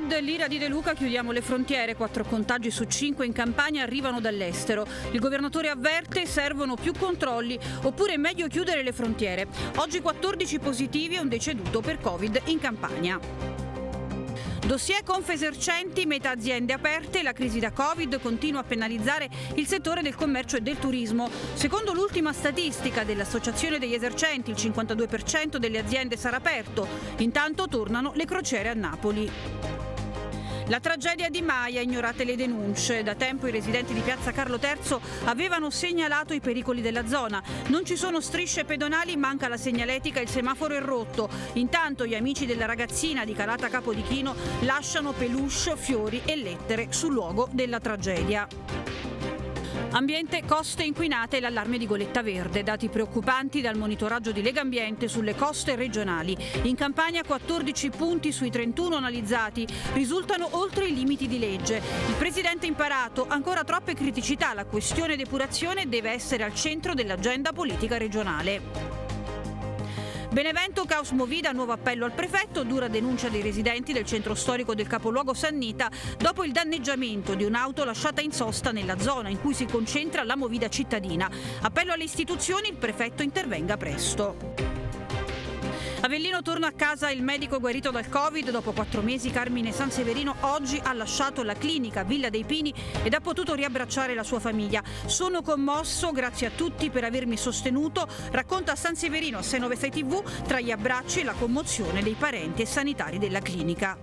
Covid, l'ira di De Luca, chiudiamo le frontiere, quattro contagi su cinque in campagna arrivano dall'estero. Il governatore avverte, servono più controlli oppure è meglio chiudere le frontiere. Oggi 14 positivi e un deceduto per Covid in campagna. Dossier Confesercenti, metà aziende aperte, la crisi da Covid continua a penalizzare il settore del commercio e del turismo. Secondo l'ultima statistica dell'Associazione degli Esercenti, il 52% delle aziende sarà aperto. Intanto tornano le crociere a Napoli. La tragedia di Maia, ignorate le denunce. Da tempo i residenti di piazza Carlo III avevano segnalato i pericoli della zona. Non ci sono strisce pedonali, manca la segnaletica, il semaforo è rotto. Intanto gli amici della ragazzina di Calata Capodichino lasciano peluche, fiori e lettere sul luogo della tragedia. Ambiente, coste inquinate e l'allarme di goletta verde, dati preoccupanti dal monitoraggio di Lega Ambiente sulle coste regionali. In Campania 14 punti sui 31 analizzati risultano oltre i limiti di legge. Il Presidente ha imparato, ancora troppe criticità, la questione depurazione deve essere al centro dell'agenda politica regionale. Benevento Caos Movida, nuovo appello al prefetto, dura denuncia dei residenti del centro storico del capoluogo Sannita dopo il danneggiamento di un'auto lasciata in sosta nella zona in cui si concentra la Movida cittadina. Appello alle istituzioni, il prefetto intervenga presto. Avellino torna a casa il medico guarito dal Covid. Dopo quattro mesi Carmine Sanseverino oggi ha lasciato la clinica Villa dei Pini ed ha potuto riabbracciare la sua famiglia. Sono commosso, grazie a tutti per avermi sostenuto, racconta Sanseverino a 696 TV tra gli abbracci e la commozione dei parenti e sanitari della clinica.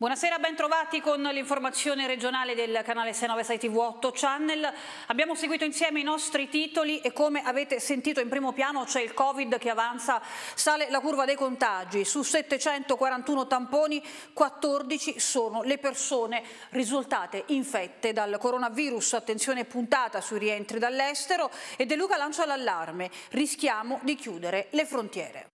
Buonasera, bentrovati con l'informazione regionale del canale 696 TV 8 Channel. Abbiamo seguito insieme i nostri titoli e come avete sentito in primo piano c'è il Covid che avanza, sale la curva dei contagi. Su 741 tamponi 14 sono le persone risultate infette dal coronavirus. Attenzione puntata sui rientri dall'estero e De Luca lancia l'allarme. Rischiamo di chiudere le frontiere.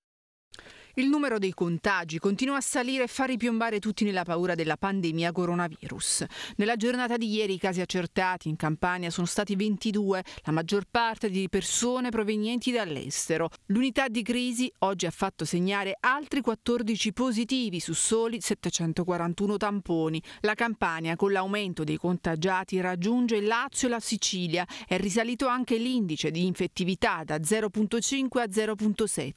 Il numero dei contagi continua a salire e fa ripiombare tutti nella paura della pandemia coronavirus. Nella giornata di ieri i casi accertati in Campania sono stati 22, la maggior parte di persone provenienti dall'estero. L'unità di crisi oggi ha fatto segnare altri 14 positivi su soli 741 tamponi. La Campania, con l'aumento dei contagiati, raggiunge il Lazio e la Sicilia. È risalito anche l'indice di infettività da 0,5 a 0,7,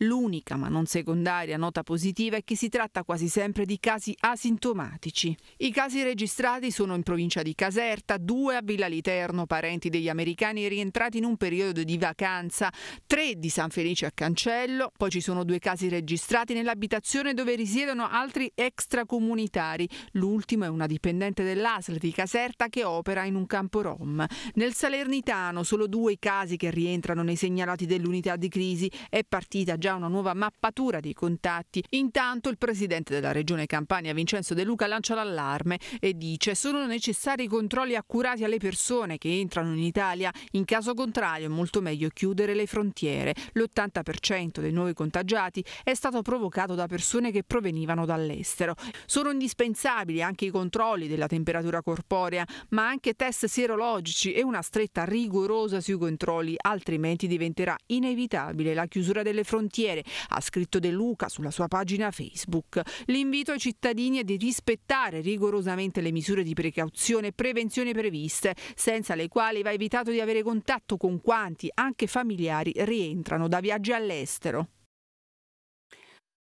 l'unica ma non segnalata Secondaria nota positiva è che si tratta quasi sempre di casi asintomatici. I casi registrati sono in provincia di Caserta, due a Villa Literno, parenti degli americani rientrati in un periodo di vacanza, tre di San Felice a Cancello, poi ci sono due casi registrati nell'abitazione dove risiedono altri extracomunitari. L'ultimo è una dipendente dell'ASL di Caserta che opera in un campo rom. Nel Salernitano solo due i casi che rientrano nei segnalati dell'unità di crisi. È partita già una nuova mappatura chiusura dei contatti. Intanto il presidente della regione Campania, Vincenzo De Luca, lancia l'allarme e dice sono necessari controlli accurati alle persone che entrano in Italia. In caso contrario è molto meglio chiudere le frontiere. L'80% dei nuovi contagiati è stato provocato da persone che provenivano dall'estero. Sono indispensabili anche i controlli della temperatura corporea, ma anche test sierologici e una stretta rigorosa sui controlli, altrimenti diventerà inevitabile la chiusura delle frontiere, ha scritto Benedetto De Luca sulla sua pagina Facebook. L'invito ai cittadini è di rispettare rigorosamente le misure di precauzione e prevenzione previste, senza le quali va evitato di avere contatto con quanti, anche familiari, rientrano da viaggi all'estero.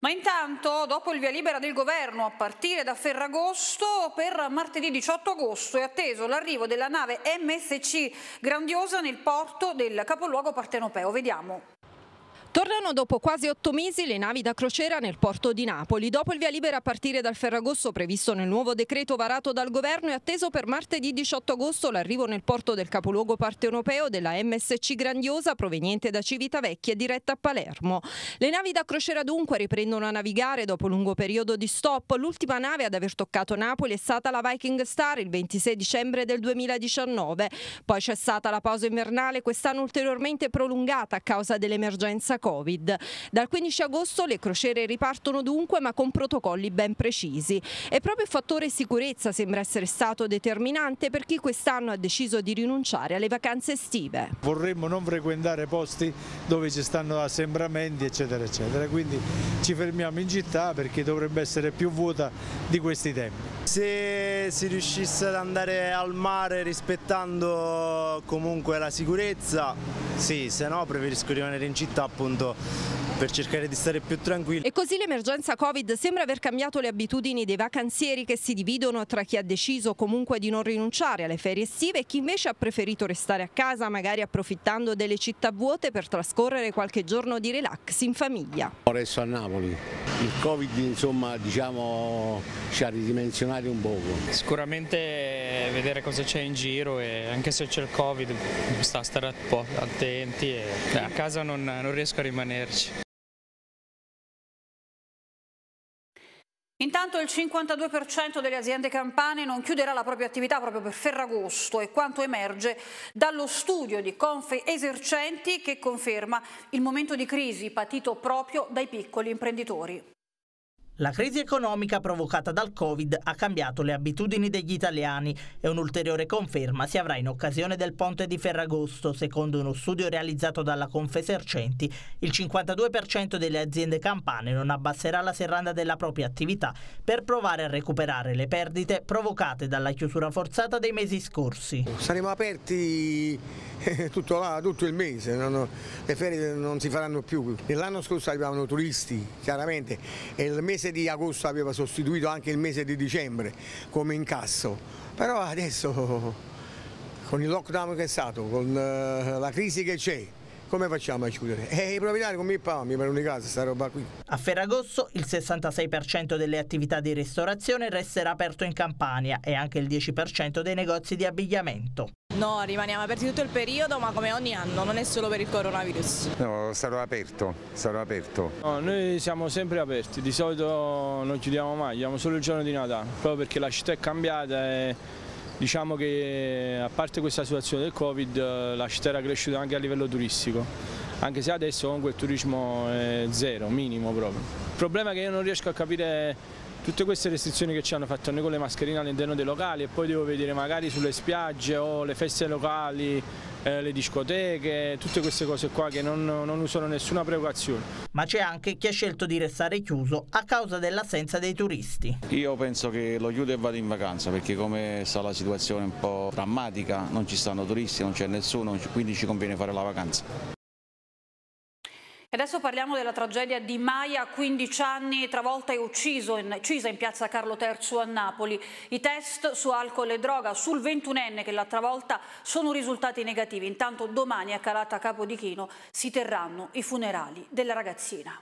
Ma intanto, dopo il via libera del governo a partire da Ferragosto, per martedì 18 agosto è atteso l'arrivo della nave MSC Grandiosa nel porto del capoluogo partenopeo. Vediamo. Tornano dopo quasi otto mesi le navi da crociera nel porto di Napoli. Dopo il via libera a partire dal Ferragosto previsto nel nuovo decreto varato dal governo è atteso per martedì 18 agosto l'arrivo nel porto del capoluogo partenopeo della MSC Grandiosa proveniente da Civitavecchia diretta a Palermo. Le navi da crociera dunque riprendono a navigare dopo un lungo periodo di stop. L'ultima nave ad aver toccato Napoli è stata la Viking Star il 26 dicembre del 2019. Poi c'è stata la pausa invernale, quest'anno ulteriormente prolungata a causa dell'emergenza Covid. Dal 15 agosto le crociere ripartono dunque ma con protocolli ben precisi e proprio il fattore sicurezza sembra essere stato determinante per chi quest'anno ha deciso di rinunciare alle vacanze estive. Vorremmo non frequentare posti dove ci stanno assembramenti eccetera eccetera, quindi ci fermiamo in città perché dovrebbe essere più vuota di questi tempi. Se si riuscisse ad andare al mare rispettando comunque la sicurezza, sì, se no preferisco rimanere in città appunto conto per cercare di stare più tranquilli. E così l'emergenza Covid sembra aver cambiato le abitudini dei vacanzieri che si dividono tra chi ha deciso comunque di non rinunciare alle ferie estive e chi invece ha preferito restare a casa, magari approfittando delle città vuote per trascorrere qualche giorno di relax in famiglia. Resto a Napoli. Il Covid insomma diciamo ci ha ridimensionati un poco. Sicuramente eh, vedere cosa c'è in giro e anche se c'è il Covid sta a stare un po' attenti e a casa non, non riesco a rimanerci. Intanto il 52% delle aziende campane non chiuderà la propria attività proprio per Ferragosto e quanto emerge dallo studio di Confe Esercenti che conferma il momento di crisi patito proprio dai piccoli imprenditori. La crisi economica provocata dal Covid ha cambiato le abitudini degli italiani e un'ulteriore conferma si avrà in occasione del ponte di Ferragosto. Secondo uno studio realizzato dalla Confesercenti, il 52% delle aziende campane non abbasserà la serranda della propria attività per provare a recuperare le perdite provocate dalla chiusura forzata dei mesi scorsi. Saremo aperti eh, tutto, là, tutto il mese, non, le ferie non si faranno più. L'anno scorso arrivavano turisti, chiaramente, e il mese mese di agosto aveva sostituito anche il mese di dicembre come incasso, però adesso con il lockdown che è stato, con eh, la crisi che c'è, come facciamo a chiudere? Eh, i proprietari mi pagano, mi pagano di casa, sta roba qui. A Ferragosto il 66% delle attività di ristorazione resterà aperto in Campania e anche il 10% dei negozi di abbigliamento. No, rimaniamo aperti tutto il periodo, ma come ogni anno, non è solo per il coronavirus. No, sarò aperto, sarò aperto. No, noi siamo sempre aperti, di solito non chiudiamo mai, chiudiamo solo il giorno di Natale, proprio perché la città è cambiata e Diciamo che eh, a parte questa situazione del Covid eh, la città era cresciuta anche a livello turistico, anche se adesso comunque il turismo è zero, minimo proprio. Il problema è che io non riesco a capire tutte queste restrizioni che ci hanno fatto noi con le mascherine all'interno dei locali e poi devo vedere magari sulle spiagge o le feste locali, eh, le discoteche, tutte queste cose qua che non, non usano nessuna precauzione. Ma c'è anche chi ha scelto di restare chiuso a causa dell'assenza dei turisti. Io penso che lo chiudo e vado in vacanza perché come sta la situazione un po' drammatica, non ci stanno turisti, non c'è nessuno, quindi ci conviene fare la vacanza adesso parliamo della tragedia di Maia, 15 anni, travolta e in, uccisa in piazza Carlo III a Napoli. I test su alcol e droga sul 21enne che l'ha travolta sono risultati negativi. Intanto domani a Calata Capodichino si terranno i funerali della ragazzina.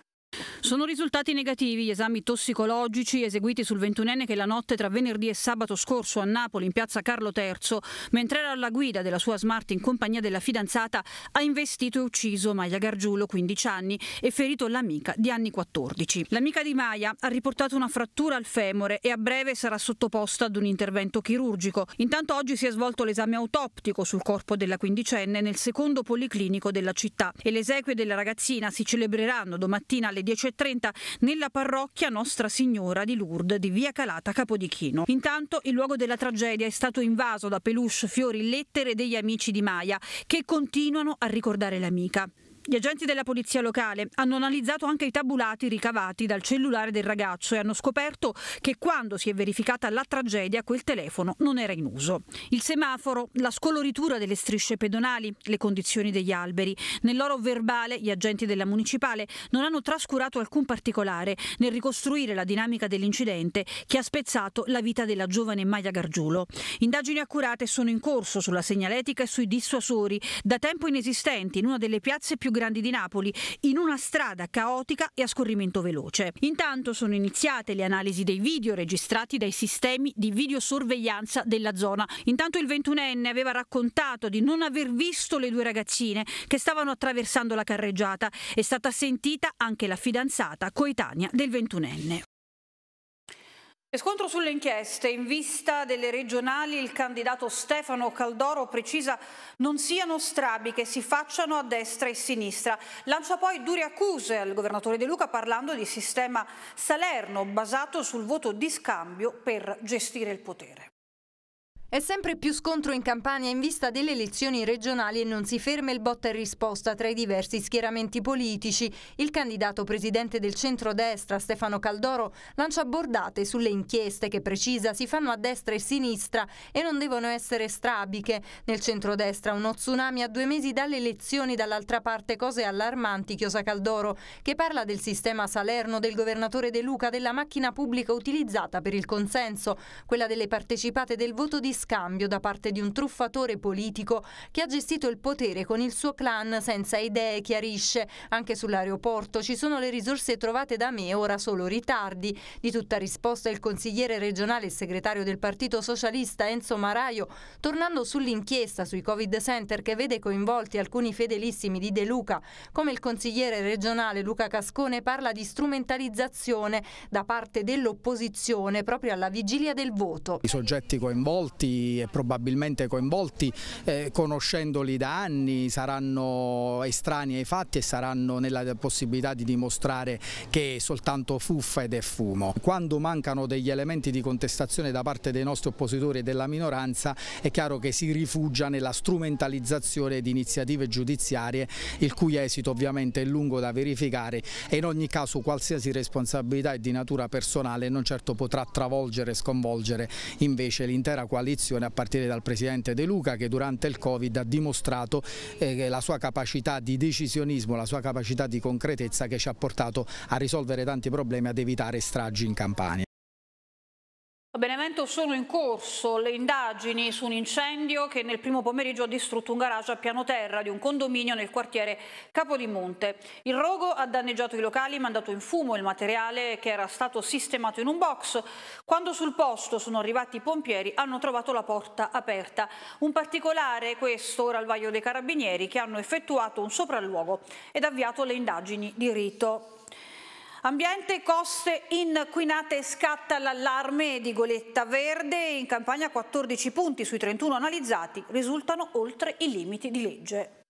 Sono risultati negativi gli esami tossicologici eseguiti sul ventunenne che la notte tra venerdì e sabato scorso a Napoli in piazza Carlo III, mentre era alla guida della sua Smart in compagnia della fidanzata, ha investito e ucciso Maia Gargiulo, 15 anni, e ferito l'amica di anni 14. L'amica di Maia ha riportato una frattura al femore e a breve sarà sottoposta ad un intervento chirurgico. Intanto oggi si è svolto l'esame autoptico sul corpo della quindicenne nel secondo policlinico della città e le esequie della ragazzina si celebreranno domattina alle 10 10.30 nella parrocchia Nostra Signora di Lourdes di Via Calata Capodichino. Intanto il luogo della tragedia è stato invaso da peluche, fiori, lettere degli amici di Maia che continuano a ricordare l'amica. Gli agenti della polizia locale hanno analizzato anche i tabulati ricavati dal cellulare del ragazzo e hanno scoperto che quando si è verificata la tragedia quel telefono non era in uso. Il semaforo, la scoloritura delle strisce pedonali, le condizioni degli alberi. Nel loro verbale gli agenti della municipale non hanno trascurato alcun particolare nel ricostruire la dinamica dell'incidente che ha spezzato la vita della giovane Maya Gargiulo. Indagini accurate sono in corso sulla segnaletica e sui dissuasori, da tempo inesistenti in una delle piazze più più grandi di Napoli, in una strada caotica e a scorrimento veloce. Intanto sono iniziate le analisi dei video registrati dai sistemi di videosorveglianza della zona. Intanto il 21enne aveva raccontato di non aver visto le due ragazzine che stavano attraversando la carreggiata. È stata sentita anche la fidanzata coetanea del 21enne. Scontro sulle inchieste. In vista delle regionali il candidato Stefano Caldoro precisa non siano strabi che si facciano a destra e sinistra. Lancia poi dure accuse al governatore De Luca parlando di sistema Salerno basato sul voto di scambio per gestire il potere. È sempre più scontro in campagna in vista delle elezioni regionali e non si ferma il botta e risposta tra i diversi schieramenti politici. Il candidato presidente del centrodestra, Stefano Caldoro, lancia bordate sulle inchieste che precisa si fanno a destra e sinistra e non devono essere strabiche. Nel centrodestra uno tsunami a due mesi dalle elezioni, dall'altra parte cose allarmanti, chiosa Caldoro, che parla del sistema Salerno, del governatore De Luca, della macchina pubblica utilizzata per il consenso, quella delle partecipate del voto di scambio da parte di un truffatore politico che ha gestito il potere con il suo clan senza idee, chiarisce. Anche sull'aeroporto ci sono le risorse trovate da me, ora solo ritardi. Di tutta risposta il consigliere regionale e segretario del Partito Socialista Enzo Maraio, tornando sull'inchiesta sui Covid Center che vede coinvolti alcuni fedelissimi di De Luca, come il consigliere regionale Luca Cascone parla di strumentalizzazione da parte dell'opposizione proprio alla vigilia del voto. I soggetti coinvolti stati probabilmente coinvolti, eh, conoscendoli da anni, saranno estranei ai fatti e saranno nella possibilità di dimostrare che è soltanto fuffa ed è fumo. Quando mancano degli elementi di contestazione da parte dei nostri oppositori e della minoranza è chiaro che si rifugia nella strumentalizzazione di iniziative giudiziarie il cui esito ovviamente è lungo da verificare e in ogni caso qualsiasi responsabilità è di natura personale non certo potrà travolgere e sconvolgere invece l'intera coalizione direzione, a partire dal Presidente De Luca che durante il Covid ha dimostrato eh, la sua capacità di decisionismo, la sua capacità di concretezza che ci ha portato a risolvere tanti problemi e ad evitare stragi in Campania. A Benevento sono in corso le indagini su un incendio che nel primo pomeriggio ha distrutto un garage a piano terra di un condominio nel quartiere Capodimonte. Il rogo ha danneggiato i locali, mandato in fumo il materiale che era stato sistemato in un box. Quando sul posto sono arrivati i pompieri hanno trovato la porta aperta. Un particolare questo ora al vaglio dei carabinieri che hanno effettuato un sopralluogo ed avviato le indagini di rito. Ambiente, coste inquinate, scatta l'allarme di Goletta Verde. In campagna 14 punti sui 31 analizzati risultano oltre i limiti di legge.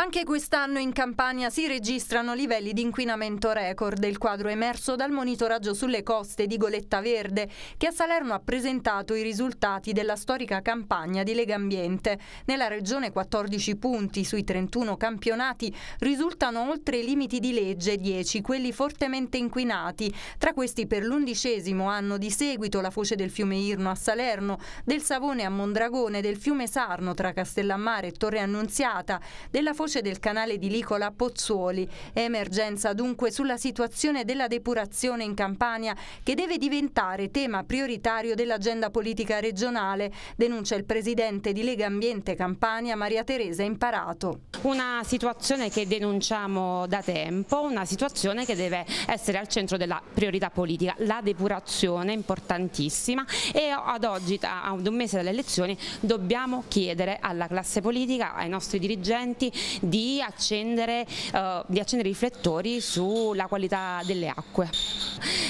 Anche quest'anno in Campania si registrano livelli di inquinamento record, il quadro emerso dal monitoraggio sulle coste di Goletta Verde, che a Salerno ha presentato i risultati della storica campagna di Lega Ambiente. Nella regione 14 punti sui 31 campionati risultano oltre i limiti di legge 10 quelli fortemente inquinati, tra questi per l'undicesimo anno di seguito la foce del fiume Irno a Salerno, del Savone a Mondragone, del fiume Sarno tra Castellammare e Torre Annunziata, della foce voce del canale di Licola Pozzuoli. Emergenza dunque sulla situazione della depurazione in Campania che deve diventare tema prioritario dell'agenda politica regionale, denuncia il presidente di Lega Ambiente Campania Maria Teresa Imparato. Una situazione che denunciamo da tempo, una situazione che deve essere al centro della priorità politica, la depurazione è importantissima e ad oggi, ad un mese dalle elezioni, dobbiamo chiedere alla classe politica, ai nostri dirigenti di accendere, eh, di accendere i riflettori sulla qualità delle acque.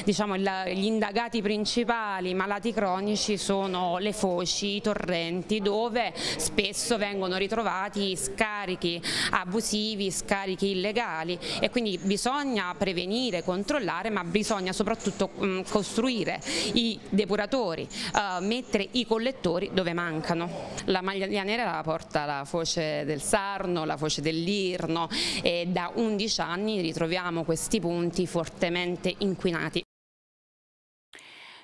Diciamo, il, gli indagati principali, malati cronici, sono le foci, i torrenti, dove spesso vengono ritrovati scarichi abusivi, scarichi illegali e quindi bisogna prevenire, controllare, ma bisogna soprattutto mh, mm, costruire i depuratori, eh, mettere i collettori dove mancano. La maglia nera la porta la foce del Sarno, la foce foce dell'Irno e da 11 anni ritroviamo questi punti fortemente inquinati.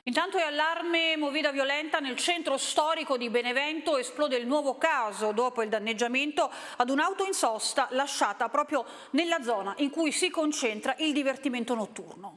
Intanto è allarme movida violenta nel centro storico di Benevento, esplode il nuovo caso dopo il danneggiamento ad un'auto in sosta lasciata proprio nella zona in cui si concentra il divertimento notturno.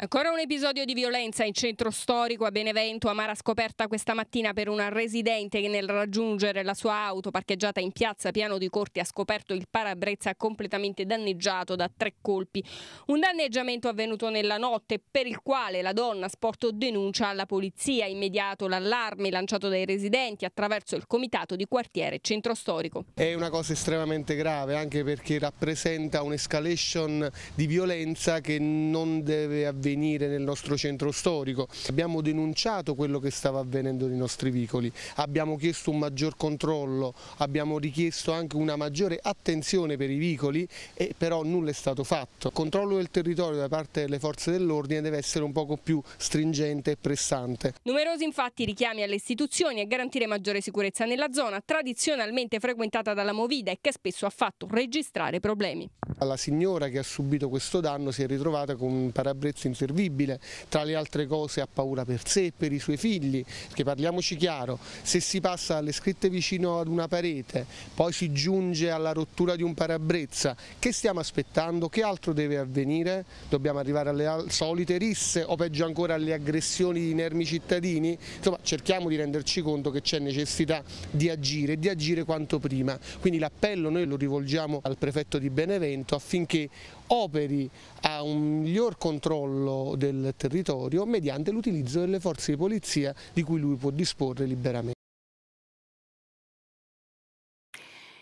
Ancora un episodio di violenza in centro storico a Benevento, amara scoperta questa mattina per una residente che nel raggiungere la sua auto parcheggiata in piazza Piano di Corti ha scoperto il parabrezza completamente danneggiato da tre colpi. Un danneggiamento avvenuto nella notte per il quale la donna sporto denuncia alla polizia, immediato l'allarme lanciato dai residenti attraverso il comitato di quartiere centro storico. È una cosa estremamente grave anche perché rappresenta un'escalation di violenza che non deve avvenire avvenire nel nostro centro storico. Abbiamo denunciato quello che stava avvenendo nei nostri vicoli, abbiamo chiesto un maggior controllo, abbiamo richiesto anche una maggiore attenzione per i vicoli e però nulla è stato fatto. Il controllo del territorio da parte delle forze dell'ordine deve essere un poco più stringente e pressante. Numerosi infatti richiami alle istituzioni a garantire maggiore sicurezza nella zona tradizionalmente frequentata dalla Movida e che spesso ha fatto registrare problemi. La signora che ha subito questo danno si è ritrovata con un parabrezzo in inservibile, tra le altre cose ha paura per sé e per i suoi figli, perché parliamoci chiaro, se si passa alle scritte vicino ad una parete, poi si giunge alla rottura di un parabrezza, che stiamo aspettando? Che altro deve avvenire? Dobbiamo arrivare alle solite risse o peggio ancora alle aggressioni di inermi cittadini? Insomma cerchiamo di renderci conto che c'è necessità di agire e di agire quanto prima, quindi l'appello noi lo rivolgiamo al prefetto di Benevento affinché operi a un miglior controllo del territorio mediante l'utilizzo delle forze di polizia di cui lui può disporre liberamente.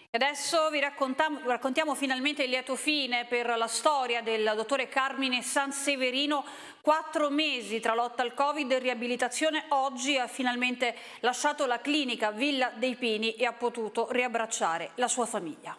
Adesso vi raccontiamo, raccontiamo, finalmente il lieto fine per la storia del dottore Carmine Sanseverino. Quattro mesi tra lotta al Covid e riabilitazione, oggi ha finalmente lasciato la clinica Villa dei Pini e ha potuto riabbracciare la sua famiglia.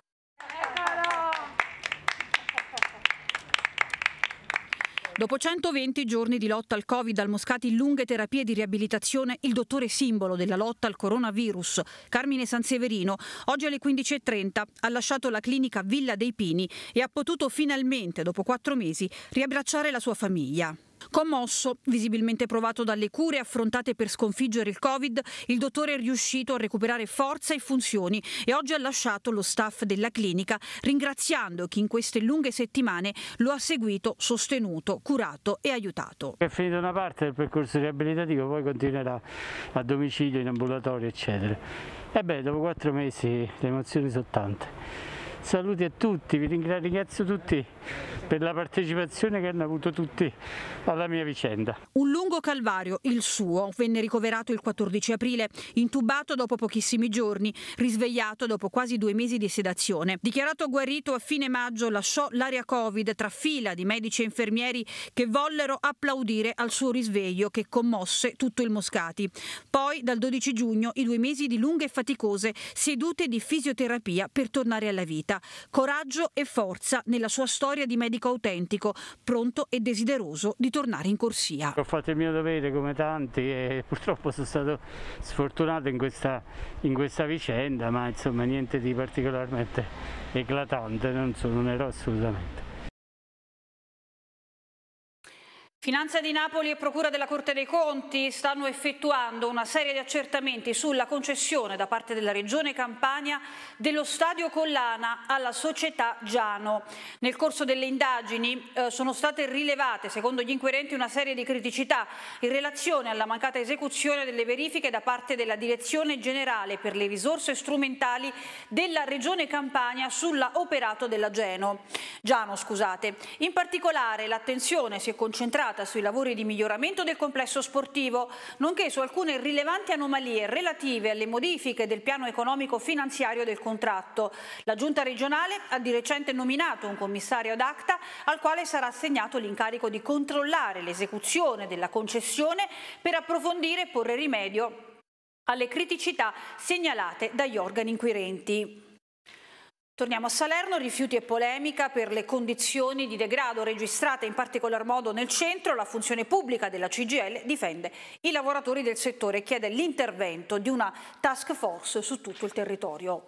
Dopo 120 giorni di lotta al Covid, al Moscati lunghe terapie di riabilitazione, il dottore simbolo della lotta al coronavirus, Carmine Sanseverino, oggi alle 15.30 ha lasciato la clinica Villa dei Pini e ha potuto finalmente, dopo quattro mesi, riabbracciare la sua famiglia. Commosso, visibilmente provato dalle cure affrontate per sconfiggere il Covid, il dottore è riuscito a recuperare forza e funzioni e oggi ha lasciato lo staff della clinica ringraziando chi in queste lunghe settimane lo ha seguito, sostenuto, curato e aiutato. È finita una parte del percorso riabilitativo, poi continuerà a domicilio, in ambulatorio, eccetera. E beh, dopo quattro mesi le emozioni sono tante saluti a tutti, vi ringrazio tutti per la partecipazione che hanno avuto tutti alla mia vicenda. Un lungo calvario, il suo, venne ricoverato il 14 aprile, intubato dopo pochissimi giorni, risvegliato dopo quasi due mesi di sedazione. Dichiarato guarito a fine maggio lasciò l'area Covid tra fila di medici e infermieri che vollero applaudire al suo risveglio che commosse tutto il Moscati. Poi dal 12 giugno i due mesi di lunghe e faticose sedute di fisioterapia per tornare alla vita vita, coraggio e forza nella sua storia di medico autentico, pronto e desideroso di tornare in corsia. Ho fatto il mio dovere come tanti e purtroppo sono stato sfortunato in questa, in questa vicenda, ma insomma niente di particolarmente eclatante, non sono un eroe assolutamente. Finanza di Napoli e Procura della Corte dei Conti stanno effettuando una serie di accertamenti sulla concessione da parte della Regione Campania dello stadio Collana alla società Giano. Nel corso delle indagini eh, sono state rilevate, secondo gli inquirenti, una serie di criticità in relazione alla mancata esecuzione delle verifiche da parte della Direzione Generale per le risorse strumentali della Regione Campania sull'operato della Geno. Giano. Scusate. In particolare l'attenzione si è concentrata indagata sui lavori di miglioramento del complesso sportivo, nonché su alcune rilevanti anomalie relative alle modifiche del piano economico finanziario del contratto. La Giunta regionale ha di recente nominato un commissario ad acta al quale sarà assegnato l'incarico di controllare l'esecuzione della concessione per approfondire e porre rimedio alle criticità segnalate dagli organi inquirenti. Torniamo a Salerno, rifiuti e polemica per le condizioni di degrado registrate in particolar modo nel centro. La funzione pubblica della CGL difende i lavoratori del settore e chiede l'intervento di una task force su tutto il territorio.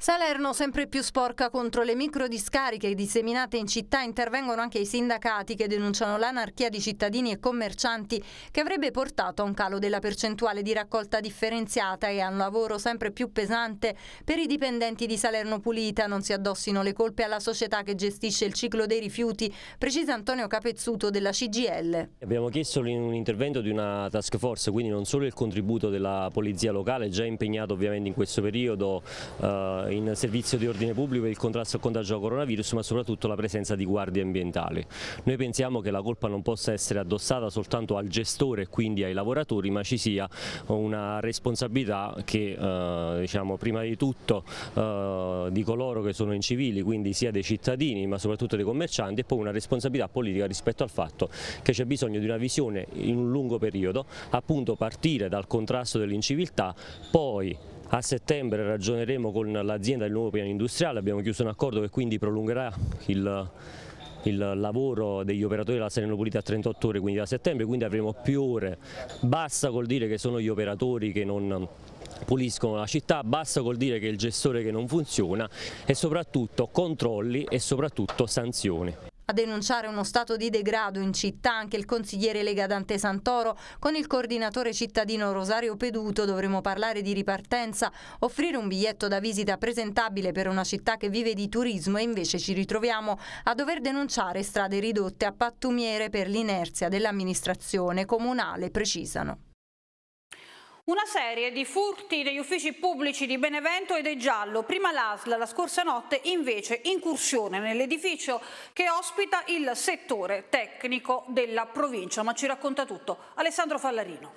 Salerno sempre più sporca contro le microdiscariche disseminate in città intervengono anche i sindacati che denunciano l'anarchia di cittadini e commercianti che avrebbe portato a un calo della percentuale di raccolta differenziata e a un lavoro sempre più pesante per i dipendenti di Salerno Pulita. Non si addossino le colpe alla società che gestisce il ciclo dei rifiuti, precisa Antonio Capezzuto della CGL. Abbiamo chiesto un intervento di una task force, quindi non solo il contributo della polizia locale già impegnato ovviamente in questo periodo eh, in servizio di ordine pubblico e il contrasto al contagio coronavirus ma soprattutto la presenza di guardie ambientali. Noi pensiamo che la colpa non possa essere addossata soltanto al gestore e quindi ai lavoratori ma ci sia una responsabilità che eh, diciamo, prima di tutto eh, di coloro che sono in civili quindi sia dei cittadini ma soprattutto dei commercianti e poi una responsabilità politica rispetto al fatto che c'è bisogno di una visione in un lungo periodo appunto partire dal contrasto dell'inciviltà poi a settembre ragioneremo con l'azienda del nuovo piano industriale, abbiamo chiuso un accordo che quindi prolungherà il, il lavoro degli operatori della Salerno Pulita a 38 ore, quindi da settembre, quindi avremo più ore. Basta col dire che sono gli operatori che non puliscono la città, basta col dire che è il gestore che non funziona e soprattutto controlli e soprattutto sanzioni. A denunciare uno stato di degrado in città anche il consigliere Lega Dante Santoro. Con il coordinatore cittadino Rosario Peduto dovremo parlare di ripartenza, offrire un biglietto da visita presentabile per una città che vive di turismo e invece ci ritroviamo a dover denunciare strade ridotte a pattumiere per l'inerzia dell'amministrazione comunale, precisano. Una serie di furti degli uffici pubblici di Benevento ed è Giallo, prima l'ASL, la scorsa notte invece incursione nell'edificio che ospita il settore tecnico della provincia, ma ci racconta tutto Alessandro Fallarino.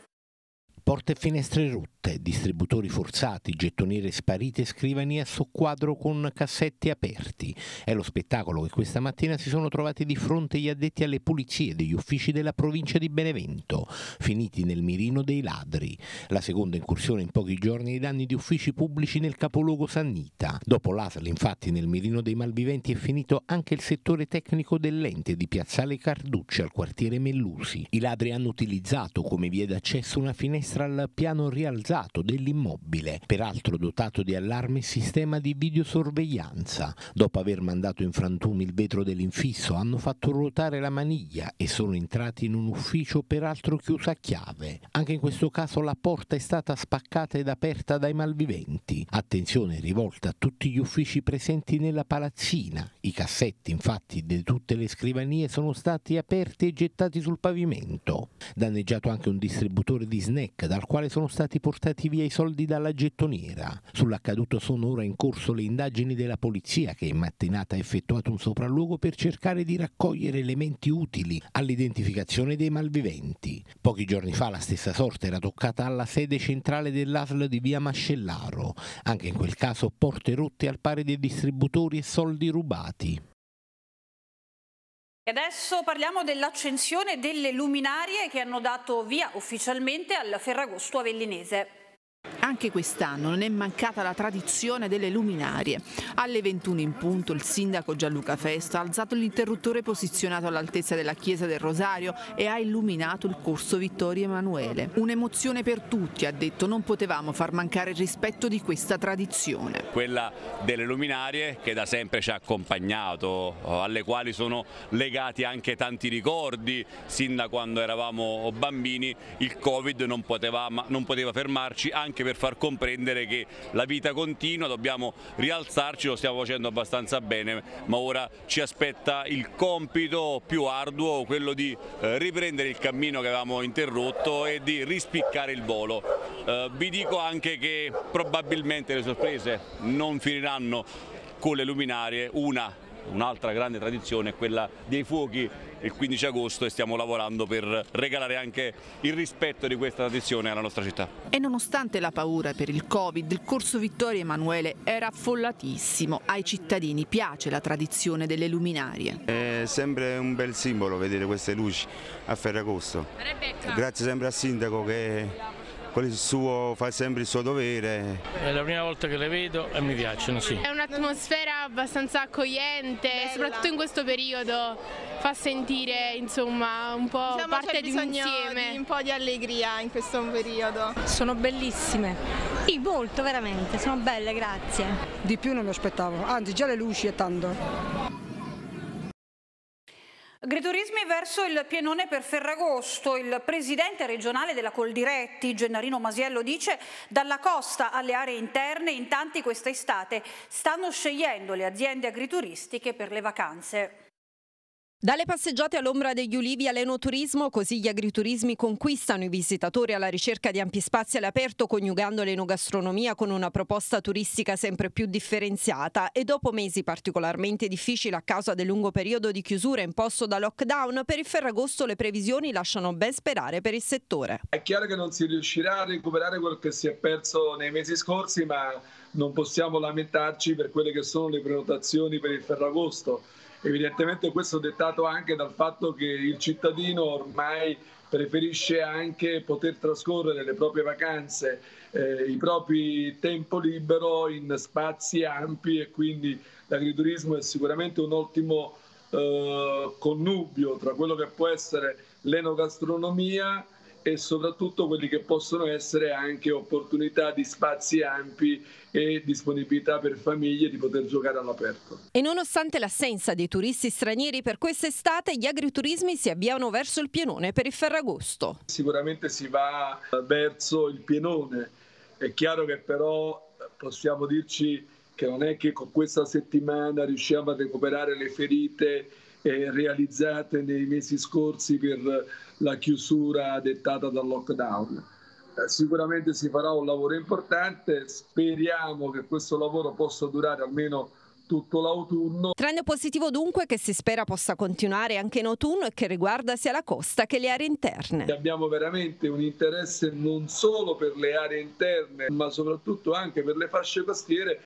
Porte e finestre rotte, distributori forzati, gettoniere sparite, scrivanie a soqquadro con cassetti aperti. È lo spettacolo che questa mattina si sono trovati di fronte gli addetti alle pulizie degli uffici della provincia di Benevento, finiti nel mirino dei ladri. La seconda incursione in pochi giorni ai danni di uffici pubblici nel capoluogo Sannita. Dopo l'ASL, infatti, nel mirino dei malviventi è finito anche il settore tecnico dell'ente di Piazzale Carducci al quartiere Mellusi. I ladri hanno utilizzato come via d'accesso una finestra mostra il piano rialzato dell'immobile, peraltro dotato di allarme e sistema di videosorveglianza. Dopo aver mandato in frantumi il vetro dell'infisso, hanno fatto ruotare la maniglia e sono entrati in un ufficio peraltro chiuso a chiave. Anche in questo caso la porta è stata spaccata ed aperta dai malviventi. Attenzione rivolta a tutti gli uffici presenti nella palazzina. I cassetti, infatti, di tutte le scrivanie sono stati aperti e gettati sul pavimento. Danneggiato anche un distributore di snack dal quale sono stati portati via i soldi dalla gettoniera. Sull'accaduto sono ora in corso le indagini della polizia che in mattinata ha effettuato un sopralluogo per cercare di raccogliere elementi utili all'identificazione dei malviventi. Pochi giorni fa la stessa sorte era toccata alla sede centrale dell'ASL di via Mascellaro, anche in quel caso porte rotte al pari dei distributori e soldi rubati. E adesso parliamo dell'accensione delle luminarie che hanno dato via ufficialmente al Ferragosto Avellinese. Anche quest'anno non è mancata la tradizione delle luminarie. Alle 21 in punto il sindaco Gianluca Festo ha alzato l'interruttore posizionato all'altezza della chiesa del Rosario e ha illuminato il corso Vittorio Emanuele. Un'emozione per tutti, ha detto, non potevamo far mancare il rispetto di questa tradizione. Quella delle luminarie che da sempre ci ha accompagnato, alle quali sono legati anche tanti ricordi, sin da quando eravamo bambini il Covid non poteva, non poteva fermarci anche anche per far comprendere che la vita continua, dobbiamo rialzarci, lo stiamo facendo abbastanza bene, ma ora ci aspetta il compito più arduo, quello di eh, riprendere il cammino che avevamo interrotto e di rispiccare il volo. Eh, vi dico anche che probabilmente le sorprese non finiranno con le luminarie, una Un'altra grande tradizione è quella dei fuochi il 15 agosto e stiamo lavorando per regalare anche il rispetto di questa tradizione alla nostra città. E nonostante la paura per il Covid, il corso Vittorio Emanuele era affollatissimo. Ai cittadini piace la tradizione delle luminarie. È sempre un bel simbolo vedere queste luci a Ferragosto. Grazie sempre al sindaco che suo, fa sempre il suo dovere. È la prima volta che le vedo e mi piacciono, sì. È un'atmosfera abbastanza accogliente, Bella. soprattutto in questo periodo fa sentire insomma un po' diciamo parte di un insieme. Di un po' di allegria in questo periodo. Sono bellissime. Sì, molto veramente, sono belle, grazie. Di più non mi aspettavo, anzi già le luci e tanto. Agriturismi verso il pienone per Ferragosto. Il presidente regionale della Coldiretti, Gennarino Masiello, dice dalla costa alle aree interne in tanti questa estate stanno scegliendo le aziende agrituristiche per le vacanze. Dalle passeggiate all'ombra degli ulivi all'enoturismo, così gli agriturismi conquistano i visitatori alla ricerca di ampi spazi all'aperto, coniugando l'enogastronomia con una proposta turistica sempre più differenziata. E dopo mesi particolarmente difficili a causa del lungo periodo di chiusura imposto da lockdown, per il Ferragosto le previsioni lasciano ben sperare per il settore. È chiaro che non si riuscirà a recuperare quel che si è perso nei mesi scorsi, ma non possiamo lamentarci per quelle che sono le prenotazioni per il Ferragosto Evidentemente questo è dettato anche dal fatto che il cittadino ormai preferisce anche poter trascorrere le proprie vacanze, eh, i propri tempo libero in spazi ampi e quindi l'agriturismo è sicuramente un ottimo eh, connubio tra quello che può essere l'enogastronomia e soprattutto quelli che possono essere anche opportunità di spazi ampi e disponibilità per famiglie di poter giocare all'aperto. E nonostante l'assenza dei turisti stranieri per quest'estate, gli agriturismi si avviano verso il pienone per il Ferragosto. Sicuramente si va verso il pienone, è chiaro che però possiamo dirci che non è che con questa settimana riusciamo a recuperare le ferite eh, realizzate nei mesi scorsi per la chiusura dettata dal lockdown. Eh, sicuramente si farà un lavoro importante, speriamo che questo lavoro possa durare almeno tutto l'autunno. Trend positivo dunque che si spera possa continuare anche in autunno e che riguarda sia la costa che le aree interne. Abbiamo veramente un interesse non solo per le aree interne ma soprattutto anche per le fasce costiere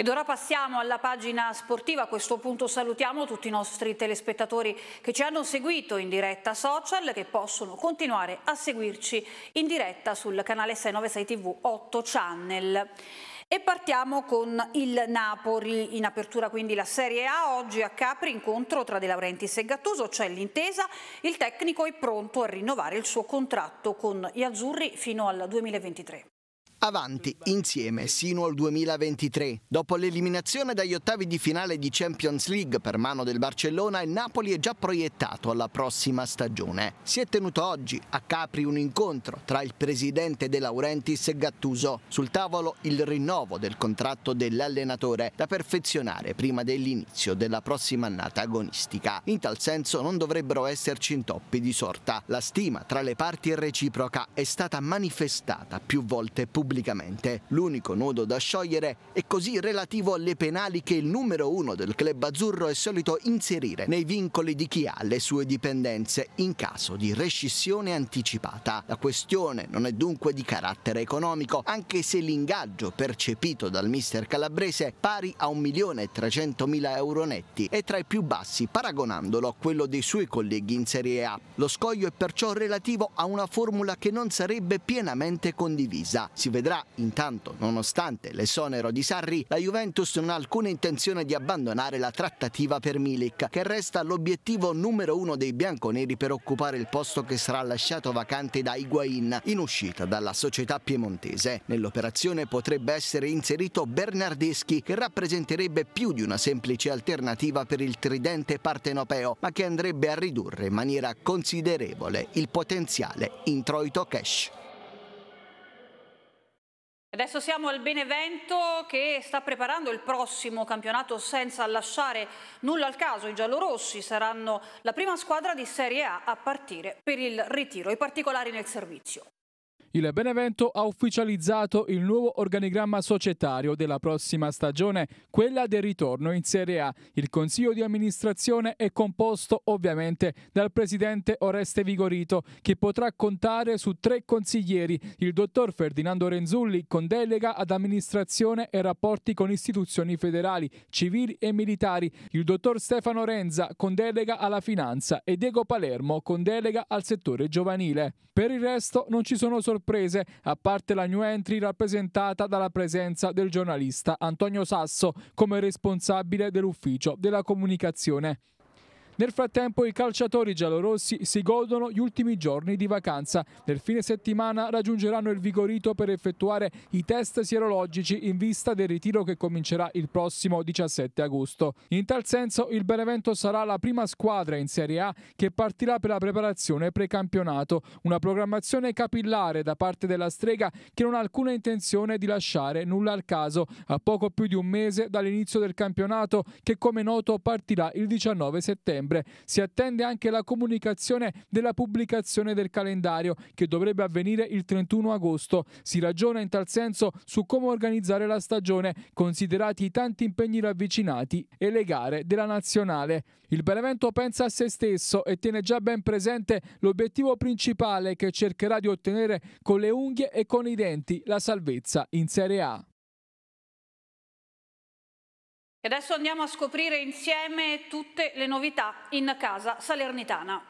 ed ora passiamo alla pagina sportiva, a questo punto salutiamo tutti i nostri telespettatori che ci hanno seguito in diretta social, che possono continuare a seguirci in diretta sul canale 696 TV 8 Channel. E partiamo con il Napoli, in apertura quindi la Serie A, oggi a Capri incontro tra De Laurenti e Gattuso, c'è l'intesa, il tecnico è pronto a rinnovare il suo contratto con gli Azzurri fino al 2023 avanti insieme sino al 2023. Dopo l'eliminazione dagli ottavi di finale di Champions League per mano del Barcellona, il Napoli è già proiettato alla prossima stagione. Si è tenuto oggi a Capri un incontro tra il presidente De Laurentiis e Gattuso. Sul tavolo il rinnovo del contratto dell'allenatore da perfezionare prima dell'inizio della prossima annata agonistica. In tal senso non dovrebbero esserci intoppi di sorta. La stima tra le parti è reciproca è stata manifestata più volte pubblicamente pubblicamente. L'unico nodo da sciogliere è così relativo alle penali che il numero uno del club azzurro è solito inserire nei vincoli di chi ha le sue dipendenze in caso di rescissione anticipata. La questione non è dunque di carattere economico, anche se l'ingaggio percepito dal mister calabrese pari a 1.300.000 euro netti è tra i più bassi paragonandolo a quello dei suoi colleghi in Serie A. Lo scoglio è perciò relativo a una formula che non sarebbe pienamente condivisa. Si vedrà. Intanto, nonostante l'esonero di Sarri, la Juventus non ha alcuna intenzione di abbandonare la trattativa per Milik, che resta l'obiettivo numero uno dei bianconeri per occupare il posto che sarà lasciato vacante da Higuain in uscita dalla società piemontese. Nell'operazione potrebbe essere inserito Bernardeschi, che rappresenterebbe più di una semplice alternativa per il tridente partenopeo, ma che andrebbe a ridurre in maniera considerevole il potenziale introito cash. Adesso siamo al Benevento che sta preparando il prossimo campionato senza lasciare nulla al caso. I giallorossi saranno la prima squadra di Serie A a partire per il ritiro. I particolari nel servizio. Il Benevento ha ufficializzato il nuovo organigramma societario della prossima stagione, quella del ritorno in Serie A. Il consiglio di amministrazione è composto ovviamente dal presidente Oreste Vigorito, che potrà contare su tre consiglieri, il dottor Ferdinando Renzulli con delega ad amministrazione e rapporti con istituzioni federali, civili e militari, il dottor Stefano Renza con delega alla finanza e Diego Palermo con delega al settore giovanile. Per il resto non ci sono sorprese sorprese, a parte la new entry rappresentata dalla presenza del giornalista Antonio Sasso come responsabile dell'ufficio della comunicazione. Nel frattempo i calciatori giallorossi si godono gli ultimi giorni di vacanza. Nel fine settimana raggiungeranno il Vigorito per effettuare i test sierologici in vista del ritiro che comincerà il prossimo 17 agosto. In tal senso il Benevento sarà la prima squadra in Serie A che partirà per la preparazione precampionato, una programmazione capillare da parte della strega che non ha alcuna intenzione di lasciare nulla al caso, a poco più di un mese dall'inizio del campionato che come noto partirà il 19 settembre settembre. Si attende anche la comunicazione della pubblicazione del calendario, che dovrebbe avvenire il 31 agosto. Si ragiona in tal senso su come organizzare la stagione, considerati i tanti impegni ravvicinati e le gare della nazionale. Il Benevento pensa a se stesso e tiene già ben presente l'obiettivo principale che cercherà di ottenere con le unghie e con i denti la salvezza in Serie A. E adesso andiamo a scoprire insieme tutte le novità in casa salernitana.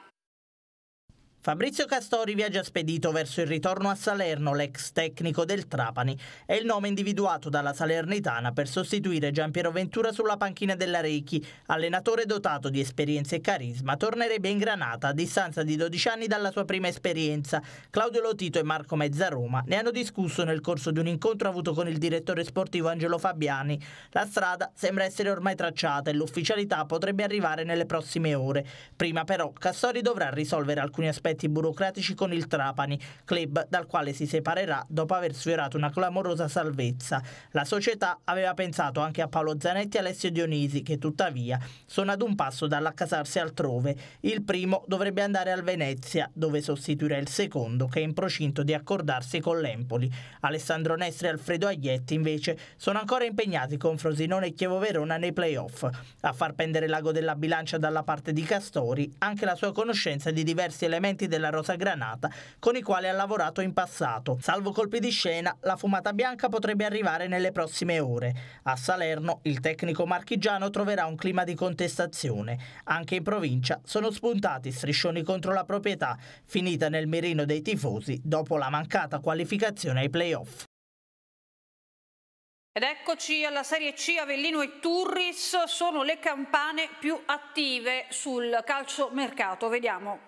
Fabrizio Castori viaggia spedito verso il ritorno a Salerno, l'ex tecnico del Trapani, è il nome individuato dalla Salernitana per sostituire Giampiero Ventura sulla panchina della Reiki. Allenatore dotato di esperienza e carisma, tornerebbe in Granata a distanza di 12 anni dalla sua prima esperienza. Claudio Lotito e Marco Mezzaroma ne hanno discusso nel corso di un incontro avuto con il direttore sportivo Angelo Fabiani. La strada sembra essere ormai tracciata e l'ufficialità potrebbe arrivare nelle prossime ore. Prima però Castori dovrà risolvere alcuni aspetti aspetti burocratici con il Trapani, club dal quale si separerà dopo aver sfiorato una clamorosa salvezza. La società aveva pensato anche a Paolo Zanetti e Alessio Dionisi, che tuttavia sono ad un passo dall'accasarsi altrove. Il primo dovrebbe andare al Venezia, dove sostituirà il secondo, che è in procinto di accordarsi con l'Empoli. Alessandro Nestri e Alfredo Aglietti, invece, sono ancora impegnati con Frosinone e Chievo Verona nei playoff. A far pendere l'ago della bilancia dalla parte di Castori, anche la sua conoscenza di diversi elementi elementi della rosa granata con i quali ha lavorato in passato. Salvo colpi di scena, la fumata bianca potrebbe arrivare nelle prossime ore. A Salerno il tecnico marchigiano troverà un clima di contestazione. Anche in provincia sono spuntati striscioni contro la proprietà, finita nel mirino dei tifosi dopo la mancata qualificazione ai playoff. Ed eccoci alla Serie C, Avellino e Turris sono le campane più attive sul calciomercato. Vediamo.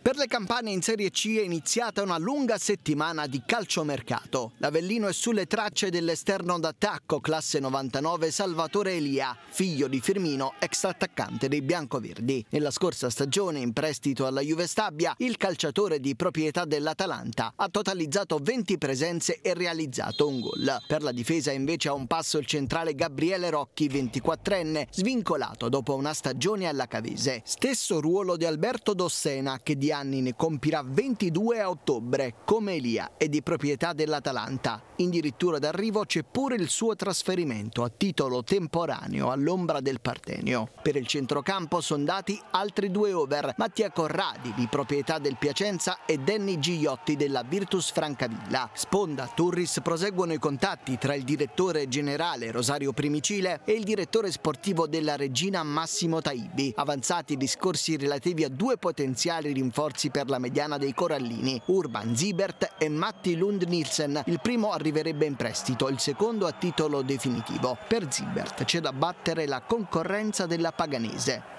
Per le campane in Serie C è iniziata una lunga settimana di calciomercato. L'Avellino è sulle tracce dell'esterno d'attacco classe 99 Salvatore Elia, figlio di Firmino, ex attaccante dei biancoverdi. Nella scorsa stagione in prestito alla Juve Stabia, il calciatore di proprietà dell'Atalanta ha totalizzato 20 presenze e realizzato un gol. Per la difesa invece ha un passo il centrale Gabriele Rocchi, 24enne, svincolato dopo una stagione alla Cavese. Stesso ruolo di Alberto Dossena che di anni ne compirà 22 a ottobre, come Elia, e di proprietà dell'Atalanta. In dirittura d'arrivo c'è pure il suo trasferimento a titolo temporaneo all'ombra del Partenio. Per il centrocampo sono dati altri due over, Mattia Corradi, di proprietà del Piacenza, e Danny Gigliotti della Virtus Francavilla. Sponda Turris proseguono i contatti tra il direttore generale Rosario Primicile e il direttore sportivo della Regina Massimo Taibi, avanzati discorsi relativi a due potenziali rinforzi rinforzi per la mediana dei Corallini, Urban Zibert e Matti Lund Nielsen. Il primo arriverebbe in prestito, il secondo a titolo definitivo. Per Zibert c'è da battere la concorrenza della Paganese.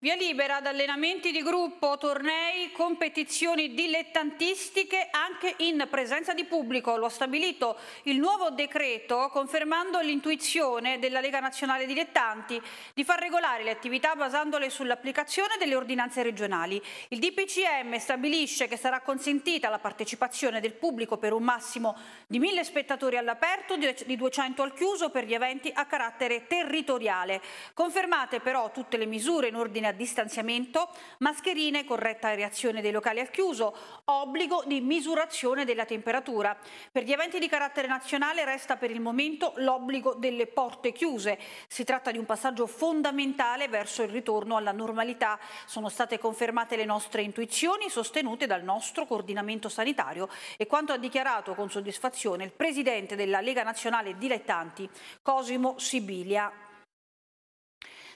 Via libera ad allenamenti di gruppo, tornei, competizioni dilettantistiche anche in presenza di pubblico. Lo ha stabilito il nuovo decreto confermando l'intuizione della Lega Nazionale Dilettanti di far regolare le attività basandole sull'applicazione delle ordinanze regionali. Il DPCM stabilisce che sarà consentita la partecipazione del pubblico per un massimo di 1000 spettatori all'aperto, di 200 al chiuso per gli eventi a carattere territoriale. Confermate però tutte le misure in ordine a distanziamento, mascherine, corretta reazione dei locali al chiuso, obbligo di misurazione della temperatura. Per gli eventi di carattere nazionale resta per il momento l'obbligo delle porte chiuse. Si tratta di un passaggio fondamentale verso il ritorno alla normalità. Sono state confermate le nostre intuizioni sostenute dal nostro coordinamento sanitario e quanto ha dichiarato con soddisfazione il presidente della Lega Nazionale Dilettanti, Cosimo Sibilia.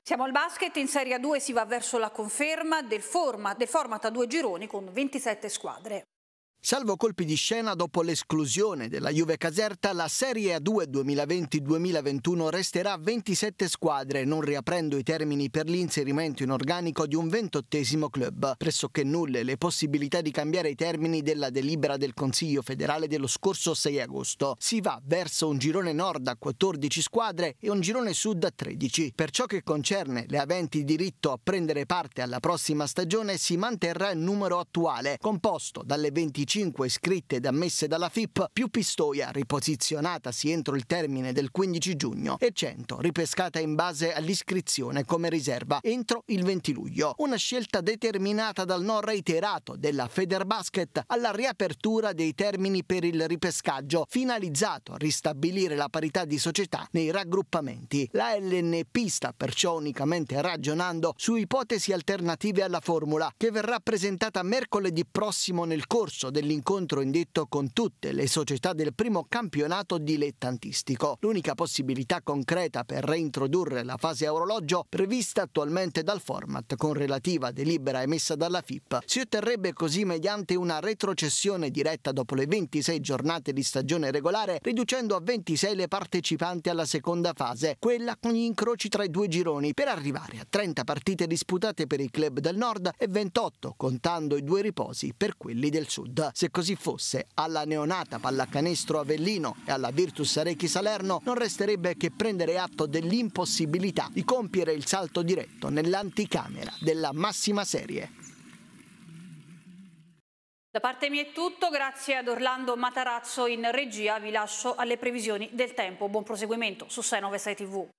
Siamo al basket, in Serie 2 si va verso la conferma del, forma, del format a due gironi con 27 squadre. Salvo colpi di scena dopo l'esclusione della Juve Caserta, la Serie A2 2020-2021 resterà 27 squadre, non riaprendo i termini per l'inserimento in organico di un ventottesimo club. Pressoché nulle le possibilità di cambiare i termini della delibera del Consiglio federale dello scorso 6 agosto. Si va verso un girone nord a 14 squadre e un girone sud a 13. Per ciò che concerne le aventi diritto a prendere parte alla prossima stagione, si manterrà il numero attuale, composto dalle 25 25 iscritte ed ammesse dalla FIP, più Pistoia riposizionatasi entro il termine del 15 giugno e 100 ripescata in base all'iscrizione come riserva entro il 20 luglio. Una scelta determinata dal non reiterato della Federbasket alla riapertura dei termini per il ripescaggio finalizzato a ristabilire la parità di società nei raggruppamenti. La LNP sta perciò unicamente ragionando su ipotesi alternative alla formula che verrà presentata mercoledì prossimo nel corso del dell'incontro indetto con tutte le società del primo campionato dilettantistico. L'unica possibilità concreta per reintrodurre la fase a orologio prevista attualmente dal format con relativa delibera emessa dalla FIP si otterrebbe così mediante una retrocessione diretta dopo le 26 giornate di stagione regolare riducendo a 26 le partecipanti alla seconda fase, quella con gli incroci tra i due gironi per arrivare a 30 partite disputate per i club del nord e 28 contando i due riposi per quelli del sud. Se così fosse, alla neonata pallacanestro Avellino e alla Virtus Arechi Salerno non resterebbe che prendere atto dell'impossibilità di compiere il salto diretto nell'anticamera della massima serie. Da parte mia è tutto, grazie ad Orlando Matarazzo in regia, vi lascio alle previsioni del tempo. Buon proseguimento su 697 TV.